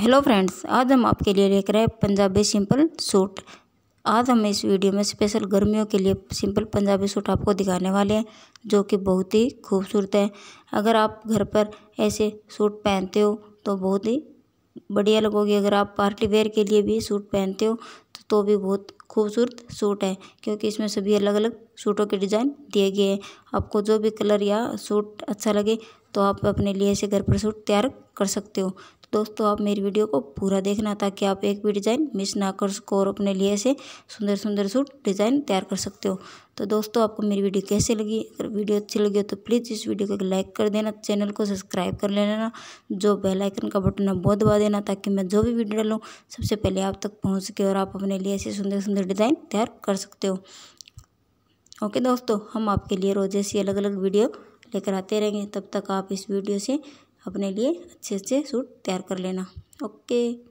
hello friends आज हम आपके लिए लेकर आए पंजाबी सिंपल सूट आज हम इस वीडियो में स्पेशल गर्मियों के लिए सिंपल पंजाबी सूट आपको दिखाने वाले हैं जो कि बहुत ही खूबसूरत है अगर आप घर पर ऐसे सूट पहनते हो तो बहुत ही बढ़िया लगोगे अगर आप पार्टी वेयर के लिए भी सूट पहनते हो तो, तो भी बहुत खूबसूरत सूट है क्योंकि इसमें सभी अलग अलग सूटों के डिज़ाइन दिए गए हैं आपको जो भी कलर या सूट अच्छा लगे तो आप अपने लिए ऐसे घर पर सूट तैयार कर सकते हो तो दोस्तों आप मेरी वीडियो को पूरा देखना ताकि आप एक भी डिज़ाइन मिस ना कर सको और अपने लिए ऐसे सुंदर सुंदर सूट डिज़ाइन तैयार कर सकते हो तो दोस्तों आपको मेरी वीडियो कैसे लगी अगर वीडियो अच्छी लगी हो तो प्लीज़ इस वीडियो को लाइक कर देना चैनल को सब्सक्राइब कर लेना जो बेलाइकन का बटन है वो दबा देना ताकि मैं जो भी वीडियो डालूँ सबसे पहले आप तक पहुँच सके और आप अपने लिए ऐसे सुंदर सुंदर डिज़ाइन तैयार कर सकते हो ओके दोस्तों हम आपके लिए रोज़ ऐसी अलग अलग वीडियो लेकर आते रहेंगे तब तक आप इस वीडियो से अपने लिए अच्छे अच्छे सूट तैयार कर लेना ओके